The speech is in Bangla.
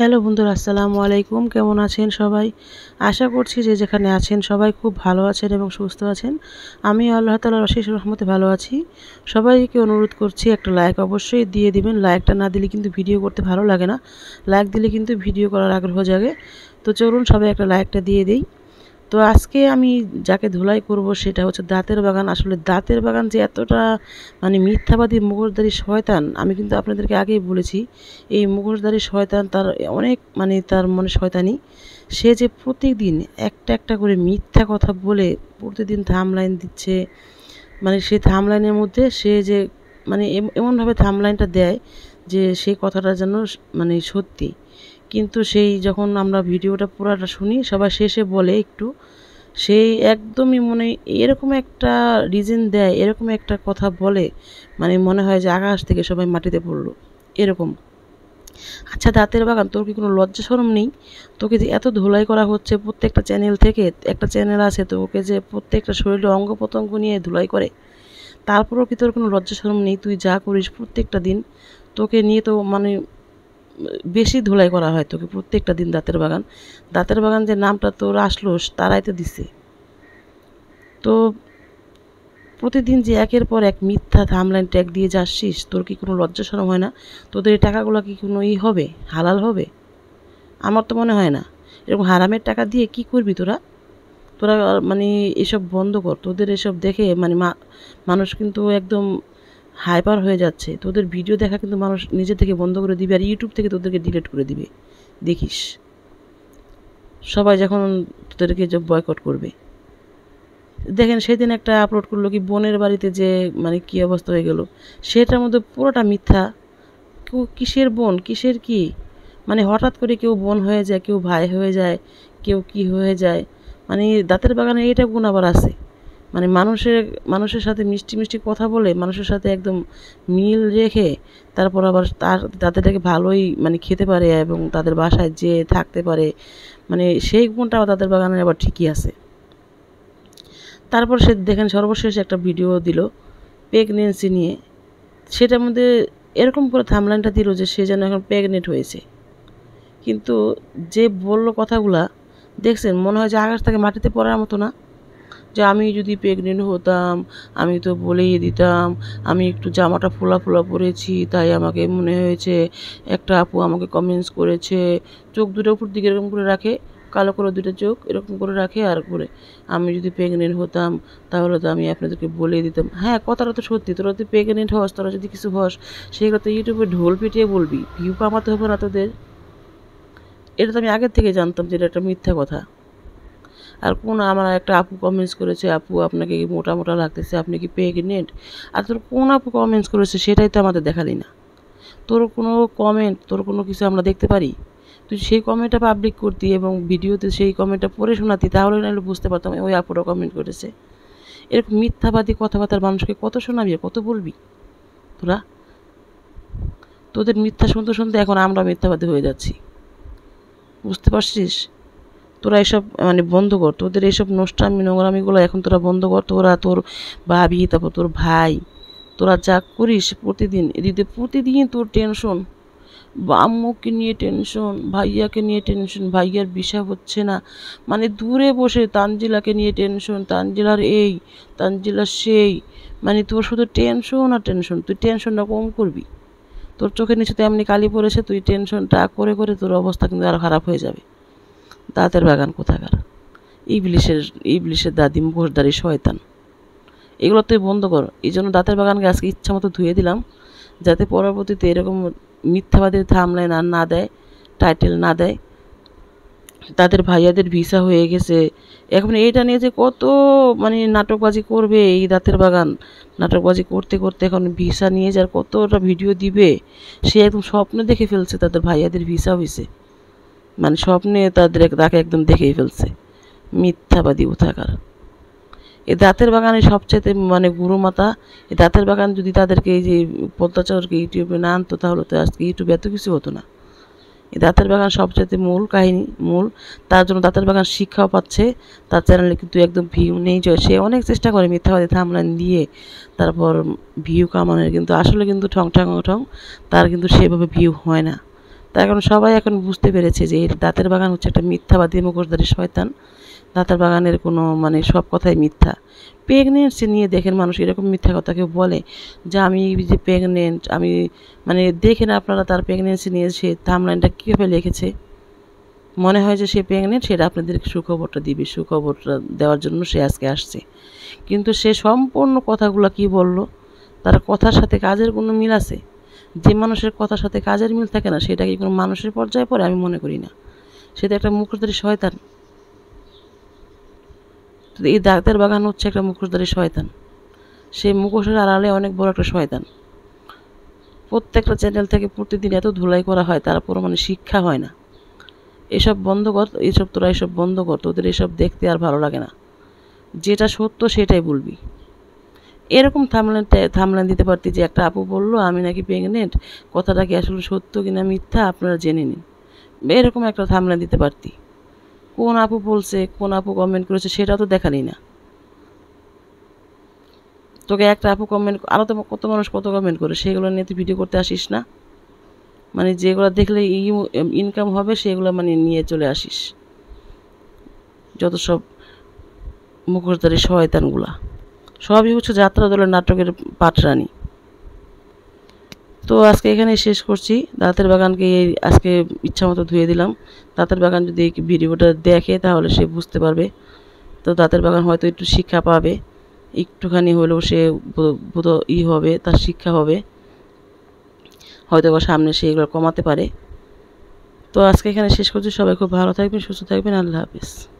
হ্যালো বন্ধুরা আসসালামু আলাইকুম কেমন আছেন সবাই আশা করছি যে যেখানে আছেন সবাই খুব ভালো আছেন এবং সুস্থ আছেন আমি আল্লাহ তালা অশেষ রহমতে ভালো আছি সবাইকে অনুরোধ করছি একটা লাইক অবশ্যই দিয়ে দিবেন লাইকটা না দিলে কিন্তু ভিডিও করতে ভালো লাগে না লাইক দিলে কিন্তু ভিডিও করার আগ্রহ জাগে তো চলুন সবাই একটা লাইকটা দিয়ে দিই তো আজকে আমি যাকে ধুলাই করব সেটা হচ্ছে দাঁতের বাগান আসলে দাঁতের বাগান যে এতটা মানে মিথ্যাবাদী মুখোশধারী শয়তান আমি কিন্তু আপনাদেরকে আগেই বলেছি এই মুখোশধারী শয়তান তার অনেক মানে তার মনে শয়তানি সে যে প্রতিদিন একটা একটা করে মিথ্যা কথা বলে প্রতিদিন থামলাইন দিচ্ছে মানে থাম থামলাইনের মধ্যে সে যে মানে এমনভাবে থামলাইনটা দেয় যে সেই কথাটা যেন মানে সত্যি কিন্তু সেই যখন আমরা ভিডিওটা পুরাটা শুনি সবাই শেষে বলে একটু সেই একদমই মনে এরকম একটা রিজন দেয় এরকম একটা কথা বলে মানে মনে হয় যে আকাশ থেকে সবাই মাটিতে পড়লো এরকম আচ্ছা দাঁতের বাগান তোর কি কোনো লজ্জা সরম নেই তোকে যে এত ধুলাই করা হচ্ছে প্রত্যেকটা চ্যানেল থেকে একটা চ্যানেল আছে তো ওকে যে প্রত্যেকটা শরীরে অঙ্গ প্রত্যঙ্গ নিয়ে ধুলাই করে তারপরেও কি তোর কোনো লজ্জা সরম নেই তুই যা করিস প্রত্যেকটা দিন তোকে নিয়ে তো মানে বেশি ধুলাই করা হয় তোকে প্রত্যেকটা দিন দাঁতের বাগান দাঁতের বাগান যে নামটা তোর আসলো তারাই তো দিছে তো প্রতিদিন যে একের পর এক মিথ্যা থামলাইন ট্যাগ দিয়ে যাচ্ছিস তোর কি কোনো লজ্জা সরম হয় না তোদের এই টাকাগুলো কি কোনো ই হবে হালাল হবে আমার তো মনে হয় না এরকম হারামের টাকা দিয়ে কি করবি তোরা তোরা মানে এসব বন্ধ কর তোদের এসব দেখে মানে মানুষ কিন্তু একদম হাইপার হয়ে যাচ্ছে তোদের ভিডিও দেখা কিন্তু মানুষ নিজে থেকে বন্ধ করে দিবে আর ইউটিউব থেকে তোদেরকে ডিলেট করে দিবে দেখিস সবাই যখন তোদেরকে বয়কট করবে দেখেন সেদিন একটা আপলোড করলো কি বোনের বাড়িতে যে মানে কি অবস্থা হয়ে গেল সেটার মধ্যে পুরোটা মিথ্যা কেউ কিসের বোন কিসের কি মানে হঠাৎ করে কেউ বোন হয়ে যায় কেউ ভাই হয়ে যায় কেউ কি হয়ে যায় মানে দাঁতের বাগানে এটা গুণ আবার আছে মানে মানুষের মানুষের সাথে মিষ্টি মিষ্টি কথা বলে মানুষের সাথে একদম মিল রেখে তারপর আবার তার তাদেরটাকে ভালোই মানে খেতে পারে এবং তাদের বাসায় যেয়ে থাকতে পারে মানে সেই গুণটাও তাদের বাগানে আবার ঠিকই আছে তারপর সে দেখেন সর্বশেষ একটা ভিডিও দিল প্রেগনেন্সি নিয়ে সেটার মধ্যে এরকম করে থামলাইনটা দিল যে সে যেন এখন প্রেগনেন্ট হয়েছে কিন্তু যে বলল কথাগুলা দেখছেন মনে হয় যে আকাশ তাকে মাটিতে পড়ার মতো না যে আমি যদি প্রেগনেন্ট হতাম আমি তো বলেই দিতাম আমি একটু জামাটা ফোলা ফোলা পরেছি তাই আমাকে মনে হয়েছে একটা আপু আমাকে কমেন্টস করেছে চোখ দুটো উপর দিকে এরকম করে রাখে কালো করে দুটো চোখ এরকম করে রাখে আর করে আমি যদি প্রেগনেন্ট হতাম তাহলে তো আমি আপনাদেরকে বলে দিতাম হ্যাঁ কথাটা তো সত্যি তোরা যদি প্রেগনেন্ট হস তোরা যদি কিছু হস সেগুলো তো ইউটিউবে ঢোল পিটিয়ে বলবি ভিউ কামাতে হবে না তোদের এটা তো আমি আগের থেকে জানতাম যে এটা একটা মিথ্যা কথা আর কোন আমার একটা আপু কমেন্টস করেছে আপু আপনাকে কি মোটা মোটা লাগতেছে আপনি কি প্রেগনেন্ট আর তোর কোন আপু কমেন্টস করেছে সেটাই তো আমাদের দিই না তোর কোনো কমেন্ট তোর কোনো কিছু আমরা দেখতে পারি তুই সেই কমেন্টটা পাবলিক করতি এবং ভিডিওতে সেই কমেন্টটা পড়ে শোনাতি তাহলে নাহলে বুঝতে পারতাম ওই আপুরা কমেন্ট করেছে এরকম মিথ্যাবাদী কথাবার্তার মানুষকে কত শোনাবি কত বলবি তোরা তোদের মিথ্যা শুনতে শুনতে এখন আমরা মিথ্যাবাদী হয়ে যাচ্ছি বুঝতে পারছিস তোরা এসব মানে বন্ধ কর তোদের এইসব নোষ্টামি নোংরামিগুলো এখন তোরা বন্ধ কর তোরা তোর ভাবি তারপর তোর ভাই তোরা যা করিস প্রতিদিন এদিকে প্রতিদিন তোর টেনশন আম্মুকে নিয়ে টেনশন ভাইয়াকে নিয়ে টেনশন ভাইয়ার বিষয় হচ্ছে না মানে দূরে বসে তানজিলাকে নিয়ে টেনশন তানজিলার এই তানজিলার সেই মানে তোর শুধু টেনশন আর টেনশন তুই টেনশনটা কম করবি তোর চোখের নিচে এমনি কালি পড়েছে তুই টেনশনটা করে করে তোর অবস্থা কিন্তু আরও খারাপ হয়ে যাবে দাঁতের বাগান কোথাকার ইবলিশের ইবলিশের দাদি মুখোশদারি শয়তান এগুলো তুই বন্ধ কর এই জন্য দাঁতের বাগানকে আজকে ইচ্ছা মতো ধুয়ে দিলাম যাতে পরবর্তীতে এরকম মিথ্যাবাদের থামলায় না না দেয় টাইটেল না দেয় তাদের ভাইয়াদের ভিসা হয়ে গেছে এখন এইটা নিয়ে যে কত মানে নাটকবাজি করবে এই দাঁতের বাগান নাটকবাজি করতে করতে এখন ভিসা নিয়ে যার কতটা ভিডিও দিবে সে একদম স্বপ্ন দেখে ফেলছে তাদের ভাইয়াদের ভিসা হয়েছে মানে স্বপ্নে তাদের তাকে একদম দেখেই ফেলছে মিথ্যাবাদী উথাকার এ দাঁতের বাগানে সবচেয়ে মানে গুরুমাতা এই দাঁতের বাগান যদি তাদেরকে এই যে পদ্মাচারকে ইউটিউবে না আনতো তাহলে তো আজকে ইউটিউবে এত কিছু হতো না এই দাঁতের বাগান সবচেয়ে মূল কাহিনী মূল তার জন্য দাঁতের বাগান শিক্ষাও পাচ্ছে তার চ্যানেলে কিন্তু একদম ভিউ নেই চলে সে অনেক চেষ্টা করে মিথ্যাবাদী থামলাইন দিয়ে তারপর ভিউ কামানোর কিন্তু আসলে কিন্তু ঠং ঠং ঠং তার কিন্তু সেভাবে ভিউ হয় না তা এখন সবাই এখন বুঝতে পেরেছে যে এর দাঁতের বাগান হচ্ছে একটা মিথ্যা বা মুখোশধারী শয়তান দাঁতের বাগানের কোনো মানে সব কথাই মিথ্যা প্রেগনেন্সি নিয়ে দেখেন মানুষ এরকম মিথ্যা কথা কেউ বলে যে আমি যে প্রেগনেন্ট আমি মানে দেখেন আপনারা তার প্রেগনেন্সি নিয়ে সে থামলাইনটা কীভাবে লিখেছে মনে হয় যে সে প্রেগনেন্ট সেটা আপনাদের সুখবরটা দিবে সুখবরটা দেওয়ার জন্য সে আজকে আসছে কিন্তু সে সম্পূর্ণ কথাগুলো কি বলল তার কথার সাথে কাজের কোনো মিল আছে যে মানুষের কথার সাথে কাজের মিল থাকে না সেটা কি কোনো মানুষের পর্যায়ে পড়ে আমি মনে করি না সেটা একটা মুখোশধারী শয়তান এই ডাক্তার বাগান হচ্ছে একটা মুখোশধারী শয়তান সেই মুখোশের আড়ালে অনেক বড় একটা শয়তান প্রত্যেকটা চ্যানেল থেকে প্রতিদিন এত ধুলাই করা হয় তারপরও মানে শিক্ষা হয় না এসব বন্ধ কর এসব তোরা এসব বন্ধ কর তোদের এসব দেখতে আর ভালো লাগে না যেটা সত্য সেটাই বলবি এরকম থামলা থামলা দিতে পারতি যে একটা আপু বলল আমি নাকি প্রেগনেন্ট কথাটা কি আসলে সত্য কিনা মিথ্যা আপনারা জেনে নিন এরকম একটা থামলেন দিতে পারতি কোন আপু বলছে কোন আপু কমেন্ট করেছে সেটা তো দেখালি না তোকে একটা আপু কমেন্ট আরও তো কত মানুষ কত কমেন্ট করে সেগুলো নিয়ে তুই ভিডিও করতে আসিস না মানে যেগুলো দেখলে ইনকাম হবে সেগুলো মানে নিয়ে চলে আসিস যত সব মুখোশধারী সহায়তানগুলা সবই হচ্ছে যাত্রা দলের নাটকের পাটরানি তো আজকে এখানে শেষ করছি দাঁতের বাগানকে আজকে ইচ্ছা মতো ধুয়ে দিলাম দাঁতের বাগান যদি ভিডিওটা দেখে তাহলে সে বুঝতে পারবে তো দাঁতের বাগান হয়তো একটু শিক্ষা পাবে একটুখানি হলেও সে ই হবে তার শিক্ষা হবে হয়তো বা সামনে সে এগুলো কমাতে পারে তো আজকে এখানে শেষ করছি সবাই খুব ভালো থাকবেন সুস্থ থাকবেন আল্লাহ হাফিজ